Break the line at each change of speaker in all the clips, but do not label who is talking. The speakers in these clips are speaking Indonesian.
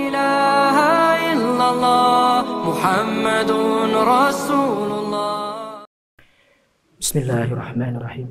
إله إلا الله محمد رسول الله بسم الله الرحمن الرحيم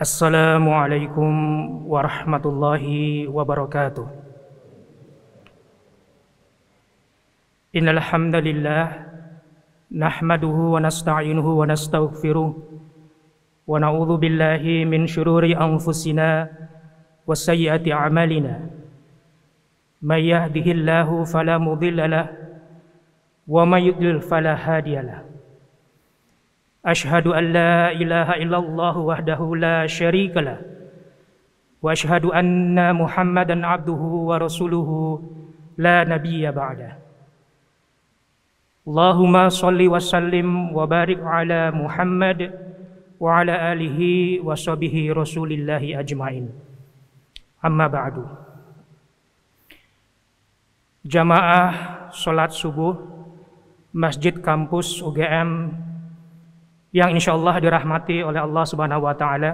السلام عليكم ورحمة الله وبركاته إن الحمد لله نحمده ونستعينه ونستغفره ونعوذ بالله من شرور أنفسنا وسيئة أعمالنا من يهده الله فلا مضل له ومن يضلل فلا هادي له أشهد أن لا إله إلا الله وحده لا شريك له وأشهد أن محمدا عبده ورسوله لا نبي بعده اللهم صل وسلم وبارك على محمد وعلى آله وصحبه رسول الله أجمعين أما بعد jamaah sholat subuh masjid kampus UGM yang insya Allah dirahmati oleh Allah Subhanahu Wa Taala.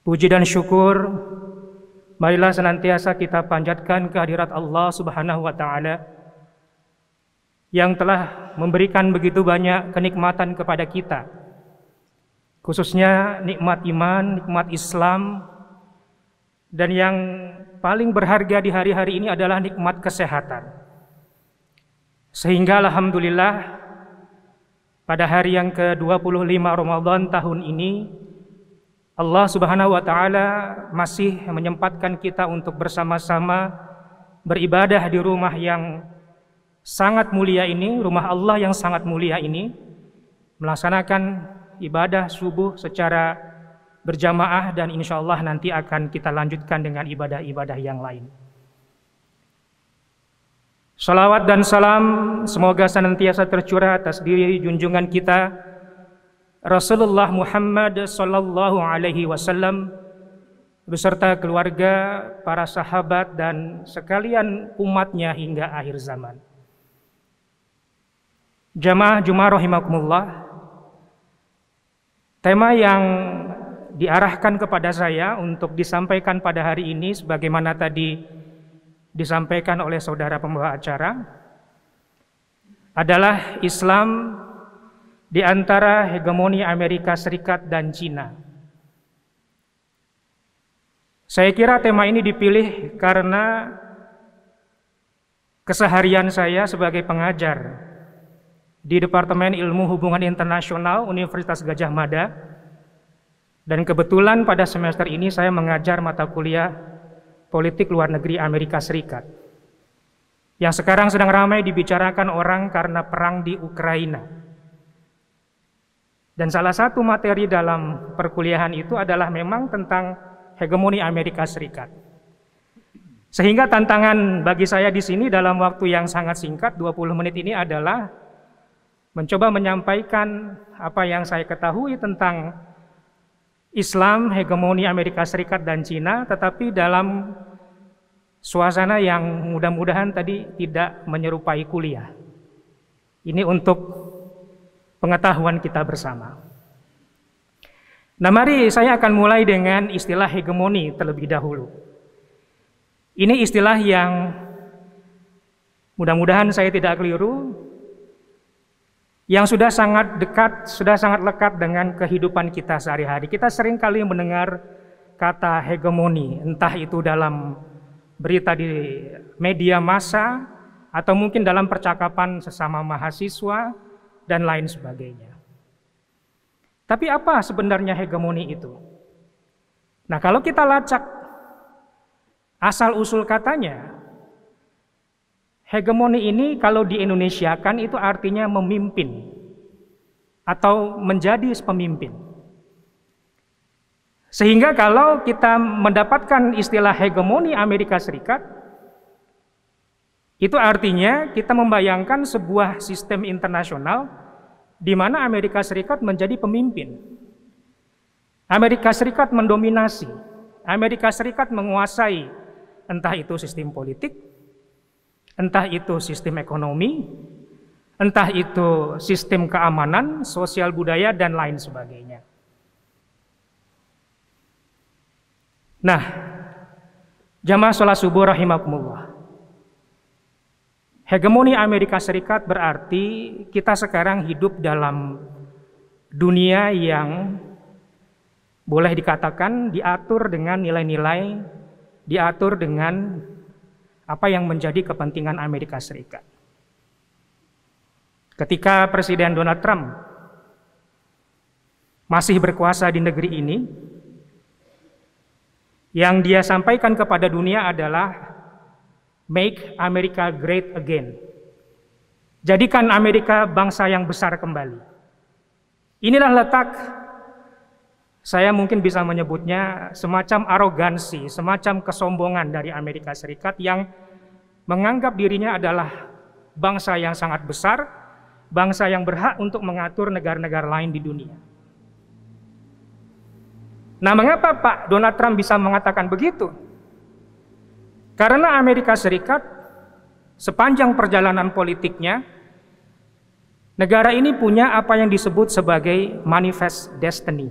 Puji dan syukur marilah senantiasa kita panjatkan kehadirat Allah Subhanahu Wa Taala yang telah memberikan begitu banyak kenikmatan kepada kita, khususnya nikmat iman, nikmat Islam, dan yang paling berharga di hari-hari ini adalah nikmat kesehatan. Sehingga alhamdulillah pada hari yang ke-25 Ramadan tahun ini Allah Subhanahu wa taala masih menyempatkan kita untuk bersama-sama beribadah di rumah yang sangat mulia ini, rumah Allah yang sangat mulia ini melaksanakan ibadah subuh secara berjamaah dan insya Allah nanti akan kita lanjutkan dengan ibadah-ibadah yang lain. Salawat dan salam semoga senantiasa tercurah atas diri junjungan kita Rasulullah Muhammad sallallahu alaihi wasallam beserta keluarga, para sahabat dan sekalian umatnya hingga akhir zaman. Jamaah Jumat rahimakumullah. Tema yang diarahkan kepada saya untuk disampaikan pada hari ini sebagaimana tadi disampaikan oleh saudara pembawa acara adalah Islam di antara hegemoni Amerika Serikat dan Cina. Saya kira tema ini dipilih karena keseharian saya sebagai pengajar di Departemen Ilmu Hubungan Internasional Universitas Gajah Mada dan kebetulan pada semester ini saya mengajar mata kuliah politik luar negeri Amerika Serikat. Yang sekarang sedang ramai dibicarakan orang karena perang di Ukraina. Dan salah satu materi dalam perkuliahan itu adalah memang tentang hegemoni Amerika Serikat. Sehingga tantangan bagi saya di sini dalam waktu yang sangat singkat 20 menit ini adalah mencoba menyampaikan apa yang saya ketahui tentang Islam hegemoni Amerika Serikat dan Cina, tetapi dalam suasana yang mudah-mudahan tadi tidak menyerupai kuliah. Ini untuk pengetahuan kita bersama. Nah mari saya akan mulai dengan istilah hegemoni terlebih dahulu. Ini istilah yang mudah-mudahan saya tidak keliru, yang sudah sangat dekat, sudah sangat lekat dengan kehidupan kita sehari-hari. Kita sering kali mendengar kata hegemoni, entah itu dalam berita di media massa atau mungkin dalam percakapan sesama mahasiswa dan lain sebagainya. Tapi apa sebenarnya hegemoni itu? Nah, kalau kita lacak asal usul katanya, Hegemoni ini kalau di Indonesia kan itu artinya memimpin atau menjadi pemimpin. Sehingga kalau kita mendapatkan istilah hegemoni Amerika Serikat, itu artinya kita membayangkan sebuah sistem internasional di mana Amerika Serikat menjadi pemimpin. Amerika Serikat mendominasi, Amerika Serikat menguasai entah itu sistem politik, Entah itu sistem ekonomi, entah itu sistem keamanan, sosial budaya, dan lain sebagainya. Nah, jamaah sholat subuh rahimakumullah. Hegemoni Amerika Serikat berarti kita sekarang hidup dalam dunia yang boleh dikatakan diatur dengan nilai-nilai, diatur dengan apa yang menjadi kepentingan Amerika Serikat. Ketika Presiden Donald Trump masih berkuasa di negeri ini, yang dia sampaikan kepada dunia adalah make America great again. Jadikan Amerika bangsa yang besar kembali. Inilah letak saya mungkin bisa menyebutnya semacam arogansi, semacam kesombongan dari Amerika Serikat yang menganggap dirinya adalah bangsa yang sangat besar, bangsa yang berhak untuk mengatur negara-negara lain di dunia. Nah, mengapa Pak Donald Trump bisa mengatakan begitu? Karena Amerika Serikat sepanjang perjalanan politiknya negara ini punya apa yang disebut sebagai manifest destiny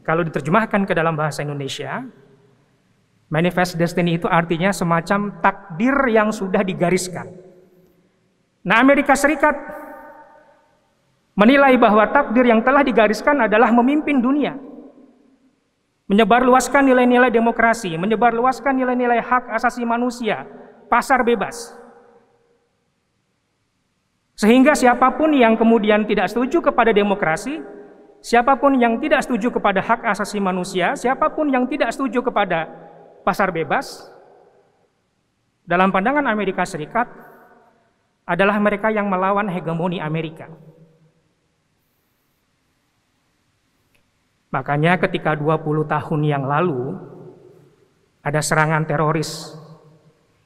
kalau diterjemahkan ke dalam bahasa Indonesia, manifest destiny itu artinya semacam takdir yang sudah digariskan. Nah, Amerika Serikat menilai bahwa takdir yang telah digariskan adalah memimpin dunia. Menyebarluaskan nilai-nilai demokrasi, menyebarluaskan nilai-nilai hak asasi manusia, pasar bebas. Sehingga siapapun yang kemudian tidak setuju kepada demokrasi, Siapapun yang tidak setuju kepada hak asasi manusia, siapapun yang tidak setuju kepada pasar bebas, dalam pandangan Amerika Serikat adalah mereka yang melawan hegemoni Amerika. Makanya ketika 20 tahun yang lalu ada serangan teroris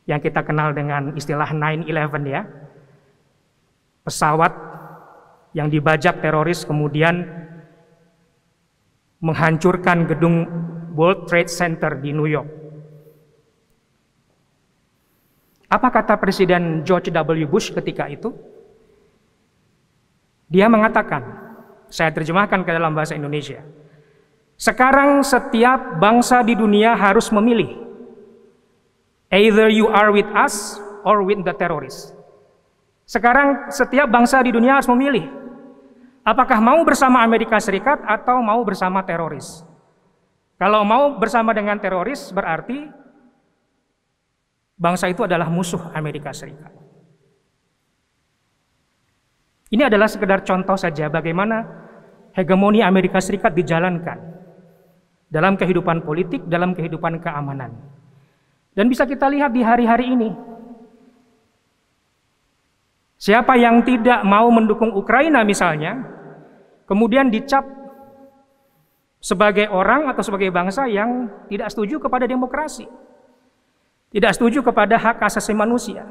yang kita kenal dengan istilah 9-11 ya. Pesawat yang dibajak teroris kemudian menghancurkan gedung World Trade Center di New York. Apa kata Presiden George W. Bush ketika itu? Dia mengatakan, saya terjemahkan ke dalam bahasa Indonesia. Sekarang setiap bangsa di dunia harus memilih. Either you are with us or with the terrorists. Sekarang setiap bangsa di dunia harus memilih Apakah mau bersama Amerika Serikat atau mau bersama teroris? Kalau mau bersama dengan teroris berarti bangsa itu adalah musuh Amerika Serikat. Ini adalah sekedar contoh saja bagaimana hegemoni Amerika Serikat dijalankan dalam kehidupan politik, dalam kehidupan keamanan. Dan bisa kita lihat di hari-hari ini, Siapa yang tidak mau mendukung Ukraina misalnya, kemudian dicap sebagai orang atau sebagai bangsa yang tidak setuju kepada demokrasi, tidak setuju kepada hak asasi manusia.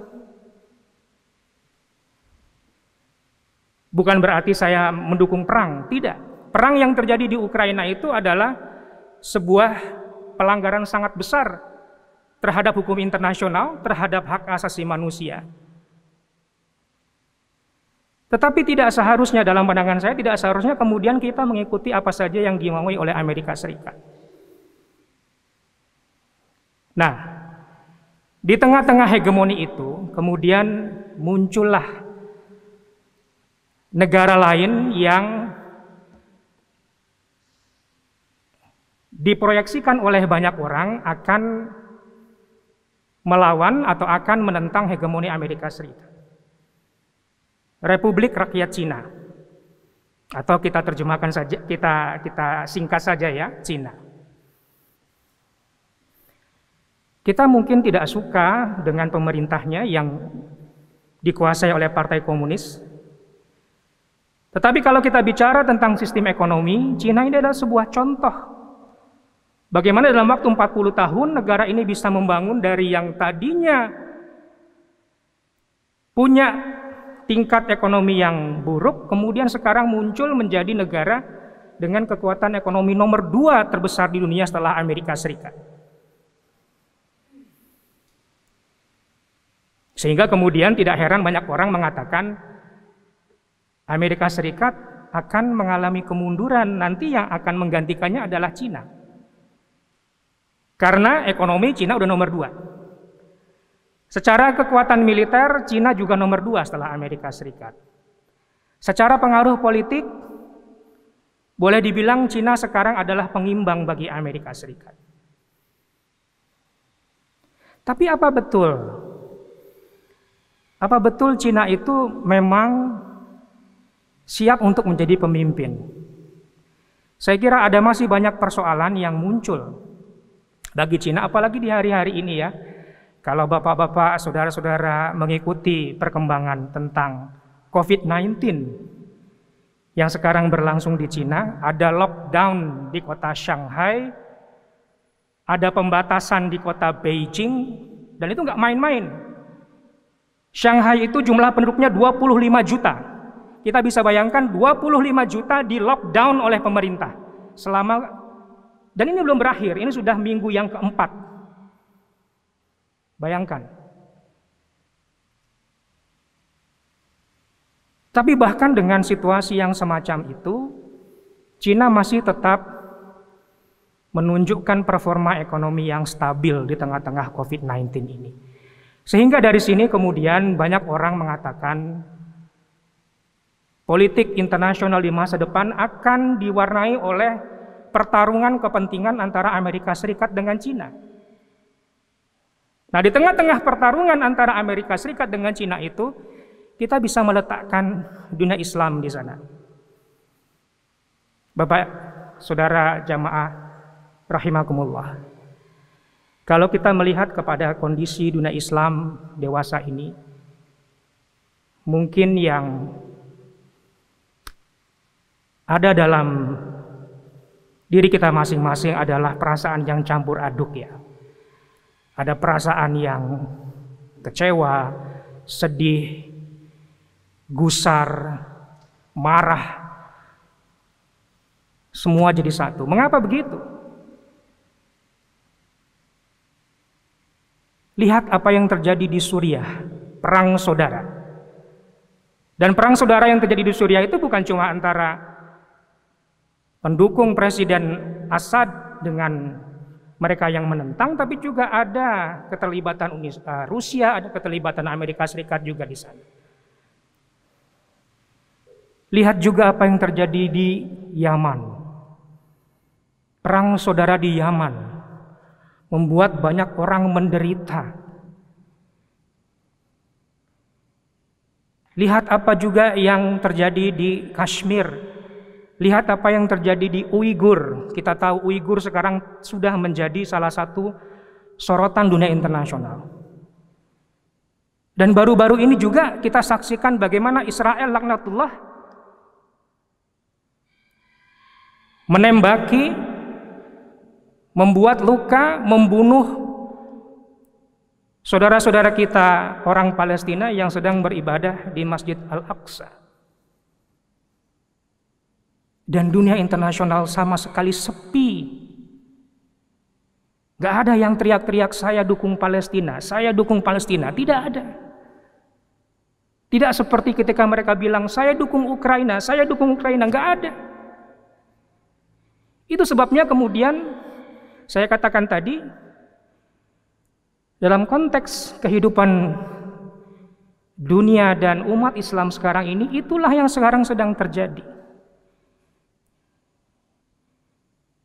Bukan berarti saya mendukung perang, tidak. Perang yang terjadi di Ukraina itu adalah sebuah pelanggaran sangat besar terhadap hukum internasional, terhadap hak asasi manusia. Tetapi tidak seharusnya dalam pandangan saya tidak seharusnya kemudian kita mengikuti apa saja yang dimaui oleh Amerika Serikat. Nah, di tengah-tengah hegemoni itu kemudian muncullah negara lain yang diproyeksikan oleh banyak orang akan melawan atau akan menentang hegemoni Amerika Serikat. Republik Rakyat Cina. Atau kita terjemahkan saja, kita kita singkat saja ya, Cina. Kita mungkin tidak suka dengan pemerintahnya yang dikuasai oleh Partai Komunis. Tetapi kalau kita bicara tentang sistem ekonomi, Cina ini adalah sebuah contoh bagaimana dalam waktu 40 tahun negara ini bisa membangun dari yang tadinya punya tingkat ekonomi yang buruk, kemudian sekarang muncul menjadi negara dengan kekuatan ekonomi nomor dua terbesar di dunia setelah Amerika Serikat. Sehingga kemudian tidak heran banyak orang mengatakan Amerika Serikat akan mengalami kemunduran, nanti yang akan menggantikannya adalah Cina. Karena ekonomi Cina udah nomor dua. Secara kekuatan militer, Cina juga nomor dua setelah Amerika Serikat. Secara pengaruh politik, boleh dibilang Cina sekarang adalah pengimbang bagi Amerika Serikat. Tapi apa betul? Apa betul Cina itu memang siap untuk menjadi pemimpin? Saya kira ada masih banyak persoalan yang muncul bagi Cina, apalagi di hari-hari ini ya, kalau bapak-bapak, saudara-saudara mengikuti perkembangan tentang COVID-19 yang sekarang berlangsung di Cina, ada lockdown di kota Shanghai, ada pembatasan di kota Beijing, dan itu nggak main-main. Shanghai itu jumlah penduduknya 25 juta. Kita bisa bayangkan 25 juta di lockdown oleh pemerintah selama dan ini belum berakhir, ini sudah minggu yang keempat Bayangkan. Tapi bahkan dengan situasi yang semacam itu, Cina masih tetap menunjukkan performa ekonomi yang stabil di tengah-tengah COVID-19 ini. Sehingga dari sini kemudian banyak orang mengatakan politik internasional di masa depan akan diwarnai oleh pertarungan kepentingan antara Amerika Serikat dengan Cina. Nah, di tengah-tengah pertarungan antara Amerika Serikat dengan Cina itu, kita bisa meletakkan dunia Islam di sana. Bapak, saudara jamaah rahimakumullah. Kalau kita melihat kepada kondisi dunia Islam dewasa ini, mungkin yang ada dalam diri kita masing-masing adalah perasaan yang campur aduk ya ada perasaan yang kecewa, sedih, gusar, marah. Semua jadi satu. Mengapa begitu? Lihat apa yang terjadi di Suriah, perang saudara. Dan perang saudara yang terjadi di Suriah itu bukan cuma antara pendukung Presiden Assad dengan mereka yang menentang, tapi juga ada keterlibatan Uni, uh, Rusia, ada keterlibatan Amerika Serikat juga di sana. Lihat juga apa yang terjadi di Yaman. Perang saudara di Yaman membuat banyak orang menderita. Lihat apa juga yang terjadi di Kashmir, Lihat apa yang terjadi di Uighur. Kita tahu Uighur sekarang sudah menjadi salah satu sorotan dunia internasional. Dan baru-baru ini juga kita saksikan bagaimana Israel laknatullah menembaki, membuat luka, membunuh saudara-saudara kita orang Palestina yang sedang beribadah di Masjid Al-Aqsa dan dunia internasional sama sekali sepi. Gak ada yang teriak-teriak saya dukung Palestina, saya dukung Palestina, tidak ada. Tidak seperti ketika mereka bilang saya dukung Ukraina, saya dukung Ukraina, gak ada. Itu sebabnya kemudian saya katakan tadi dalam konteks kehidupan dunia dan umat Islam sekarang ini itulah yang sekarang sedang terjadi.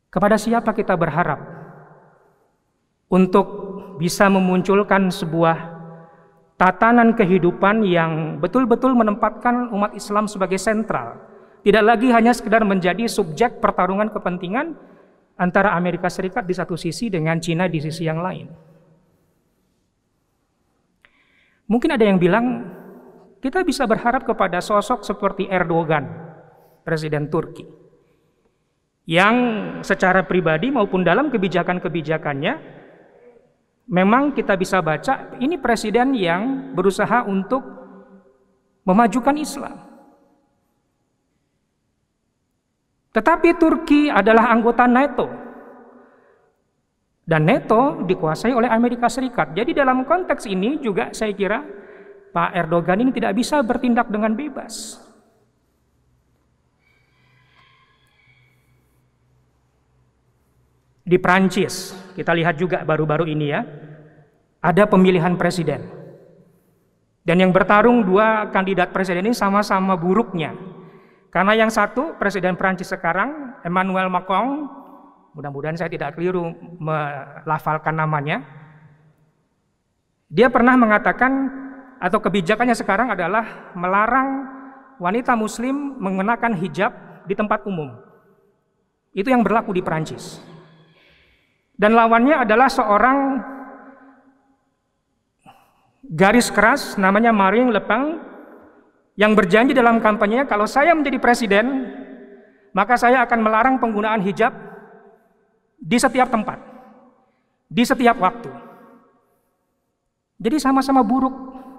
Kepada siapa kita berharap untuk bisa memunculkan sebuah tatanan kehidupan yang betul-betul menempatkan umat Islam sebagai sentral, tidak lagi hanya sekedar menjadi subjek pertarungan kepentingan antara Amerika Serikat di satu sisi dengan Cina di sisi yang lain. Mungkin ada yang bilang kita bisa berharap kepada sosok seperti Erdogan, Presiden Turki yang secara pribadi maupun dalam kebijakan-kebijakannya memang kita bisa baca ini presiden yang berusaha untuk memajukan Islam. Tetapi Turki adalah anggota NATO. Dan NATO dikuasai oleh Amerika Serikat. Jadi dalam konteks ini juga saya kira Pak Erdogan ini tidak bisa bertindak dengan bebas. Di Prancis, kita lihat juga baru-baru ini ya, ada pemilihan presiden. Dan yang bertarung dua kandidat presiden ini sama-sama buruknya. Karena yang satu, presiden Prancis sekarang, Emmanuel Macron, mudah-mudahan saya tidak keliru melafalkan namanya, dia pernah mengatakan atau kebijakannya sekarang adalah melarang wanita muslim mengenakan hijab di tempat umum. Itu yang berlaku di Prancis. Dan lawannya adalah seorang garis keras namanya Maring Lepang yang berjanji dalam kampanyenya kalau saya menjadi presiden maka saya akan melarang penggunaan hijab di setiap tempat, di setiap waktu. Jadi sama-sama buruk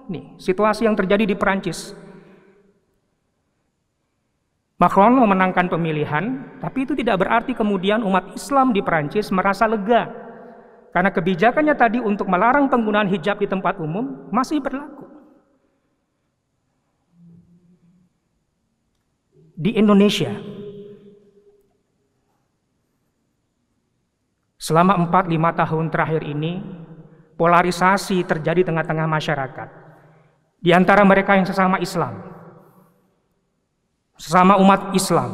nih situasi yang terjadi di Perancis. Macron memenangkan pemilihan, tapi itu tidak berarti kemudian umat Islam di Perancis merasa lega. Karena kebijakannya tadi untuk melarang penggunaan hijab di tempat umum masih berlaku. Di Indonesia, selama 4-5 tahun terakhir ini, polarisasi terjadi tengah-tengah masyarakat. Di antara mereka yang sesama Islam, sesama umat Islam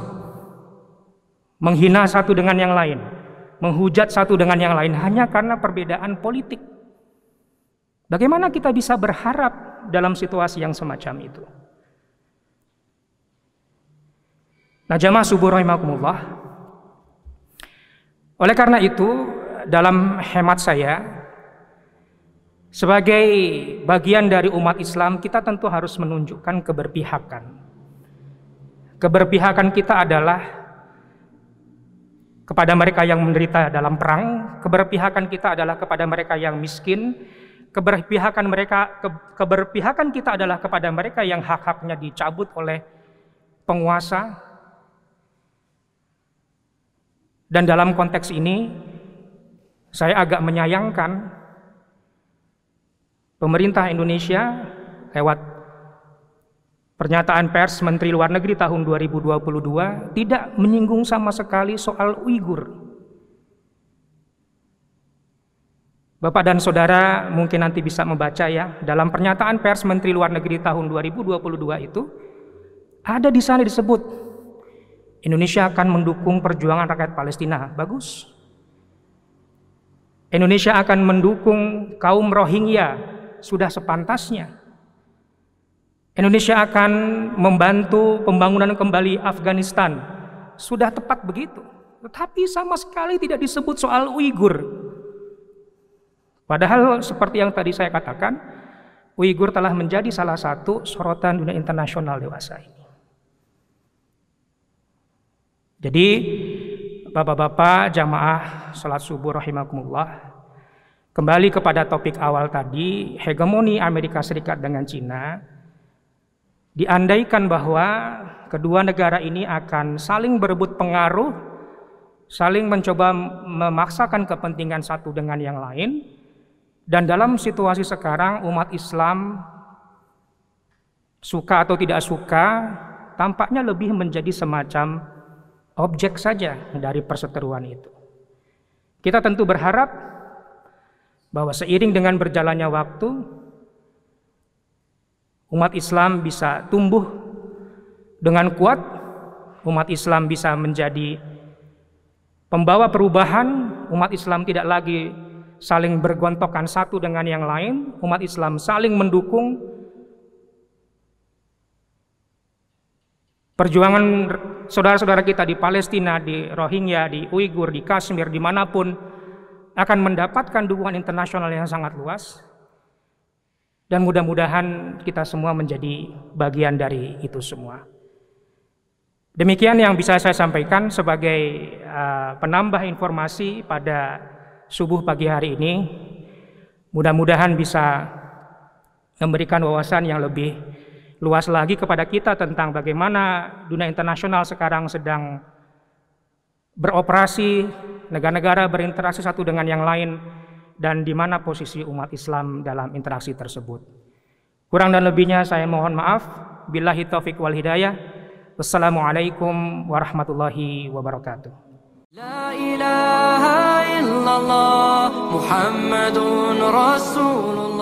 menghina satu dengan yang lain, menghujat satu dengan yang lain hanya karena perbedaan politik. Bagaimana kita bisa berharap dalam situasi yang semacam itu? Nah, jamaah subuh rahimakumullah. Oleh karena itu, dalam hemat saya sebagai bagian dari umat Islam, kita tentu harus menunjukkan keberpihakan Keberpihakan kita adalah kepada mereka yang menderita dalam perang, keberpihakan kita adalah kepada mereka yang miskin, keberpihakan mereka ke, keberpihakan kita adalah kepada mereka yang hak-haknya dicabut oleh penguasa. Dan dalam konteks ini saya agak menyayangkan pemerintah Indonesia lewat Pernyataan pers Menteri Luar Negeri tahun 2022 tidak menyinggung sama sekali soal Uighur. Bapak dan Saudara mungkin nanti bisa membaca ya, dalam pernyataan pers Menteri Luar Negeri tahun 2022 itu, ada di sana disebut, Indonesia akan mendukung perjuangan rakyat Palestina. Bagus. Indonesia akan mendukung kaum Rohingya, sudah sepantasnya. Indonesia akan membantu pembangunan kembali Afghanistan. Sudah tepat begitu. Tetapi sama sekali tidak disebut soal Uighur. Padahal seperti yang tadi saya katakan, Uighur telah menjadi salah satu sorotan dunia internasional dewasa ini. Jadi, Bapak-bapak jamaah salat subuh rahimakumullah, kembali kepada topik awal tadi, hegemoni Amerika Serikat dengan Cina Diandaikan bahwa kedua negara ini akan saling berebut pengaruh, saling mencoba memaksakan kepentingan satu dengan yang lain, dan dalam situasi sekarang umat Islam suka atau tidak suka tampaknya lebih menjadi semacam objek saja dari perseteruan itu. Kita tentu berharap bahwa seiring dengan berjalannya waktu, umat Islam bisa tumbuh dengan kuat, umat Islam bisa menjadi pembawa perubahan, umat Islam tidak lagi saling bergontokan satu dengan yang lain, umat Islam saling mendukung. Perjuangan saudara-saudara kita di Palestina, di Rohingya, di Uighur, di Kashmir, dimanapun akan mendapatkan dukungan internasional yang sangat luas. Dan mudah-mudahan kita semua menjadi bagian dari itu semua. Demikian yang bisa saya sampaikan sebagai uh, penambah informasi pada subuh pagi hari ini. Mudah-mudahan bisa memberikan wawasan yang lebih luas lagi kepada kita tentang bagaimana dunia internasional sekarang sedang beroperasi, negara-negara berinteraksi satu dengan yang lain, dan di mana posisi umat Islam dalam interaksi tersebut. Kurang dan lebihnya saya mohon maaf. Billahi taufik wal hidayah. Wassalamualaikum warahmatullahi wabarakatuh. La ilaha illallah Muhammadun Rasulullah